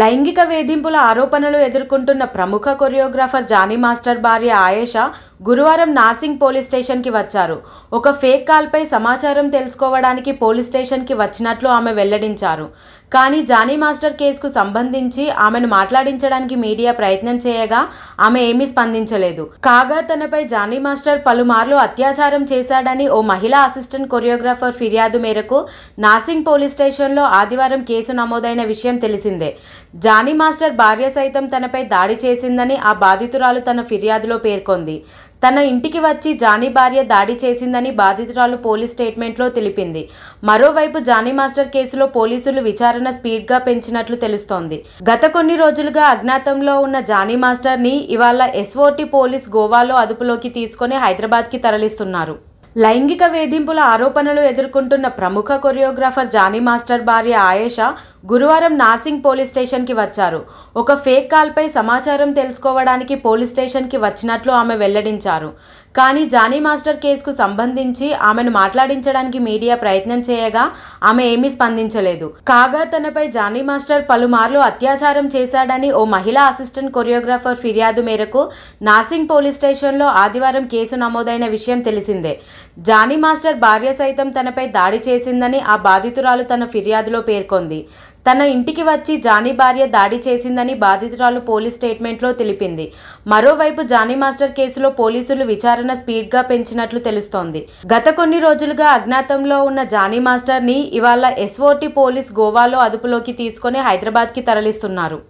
లైంగిక వేధింపుల ఆరోపణలు ఎదుర్కొంటున్న ప్రముఖ కొరియోగ్రాఫర్ జానీ మాస్టర్ భార్య ఆయేషా గురువారం నార్సింగ్ పోలీస్ స్టేషన్కి వచ్చారు ఒక ఫేక్ కాల్పై సమాచారం తెలుసుకోవడానికి పోలీస్ స్టేషన్కి వచ్చినట్లు ఆమె వెల్లడించారు కానీ జానీ మాస్టర్ కేసుకు సంబంధించి ఆమెను మాట్లాడించడానికి మీడియా ప్రయత్నం చేయగా ఆమె ఏమీ స్పందించలేదు కాగా తనపై జానీ మాస్టర్ పలుమార్లు అత్యాచారం చేశాడని ఓ మహిళా అసిస్టెంట్ కొరియోగ్రాఫర్ ఫిర్యాదు మేరకు నార్సింగ్ పోలీస్ స్టేషన్లో ఆదివారం కేసు నమోదైన విషయం తెలిసిందే జానీ మాస్టర్ భార్య సైతం తనపై దాడి చేసిందని ఆ బాధితురాలు తన ఫిర్యాదులో పేర్కొంది తన ఇంటికి వచ్చి జానీ భార్య దాడి చేసిందని బాధితురాలు పోలీస్ స్టేట్మెంట్లో తెలిపింది మరోవైపు జానీ మాస్టర్ కేసులో పోలీసులు విచారణ స్పీడ్గా పెంచినట్లు తెలుస్తోంది గత కొన్ని రోజులుగా అజ్ఞాతంలో ఉన్న జానీ మాస్టర్ని ఇవాళ ఎస్ఓటి పోలీస్ గోవాలో అదుపులోకి తీసుకుని హైదరాబాద్కి తరలిస్తున్నారు లైంగిక వేధింపుల ఆరోపణలు ఎదుర్కొంటున్న ప్రముఖ కొరియోగ్రాఫర్ జానీ మాస్టర్ భార్య ఆయేషా గురువారం నార్సింగ్ పోలీస్ స్టేషన్కి వచ్చారు ఒక ఫేక్ కాల్పై సమాచారం తెలుసుకోవడానికి పోలీస్ స్టేషన్కి వచ్చినట్లు ఆమె వెల్లడించారు కానీ జానీ మాస్టర్ కేసుకు సంబంధించి ఆమెను మాట్లాడించడానికి మీడియా ప్రయత్నం చేయగా ఆమె ఏమీ స్పందించలేదు కాగా తనపై జానీ మాస్టర్ పలుమార్లు అత్యాచారం చేశాడని ఓ మహిళా అసిస్టెంట్ కొరియోగ్రాఫర్ ఫిర్యాదు మేరకు నార్సింగ్ పోలీస్ స్టేషన్లో ఆదివారం కేసు నమోదైన విషయం తెలిసిందే జానీ మాస్టర్ భార్య సైతం తనపై దాడి చేసిందని ఆ బాధితురాలు తన ఫిర్యాదులో పేర్కొంది తన ఇంటికి వచ్చి జానీ భార్య దాడి చేసిందని బాధితురాలు పోలీస్ స్టేట్మెంట్లో తెలిపింది మరోవైపు జానీ మాస్టర్ కేసులో పోలీసులు విచారణ స్పీడ్గా పెంచినట్లు తెలుస్తోంది గత కొన్ని రోజులుగా అజ్ఞాతంలో ఉన్న జానీ మాస్టర్ని ఇవాళ ఎస్ఓటి పోలీస్ గోవాలో అదుపులోకి తీసుకుని హైదరాబాద్కి తరలిస్తున్నారు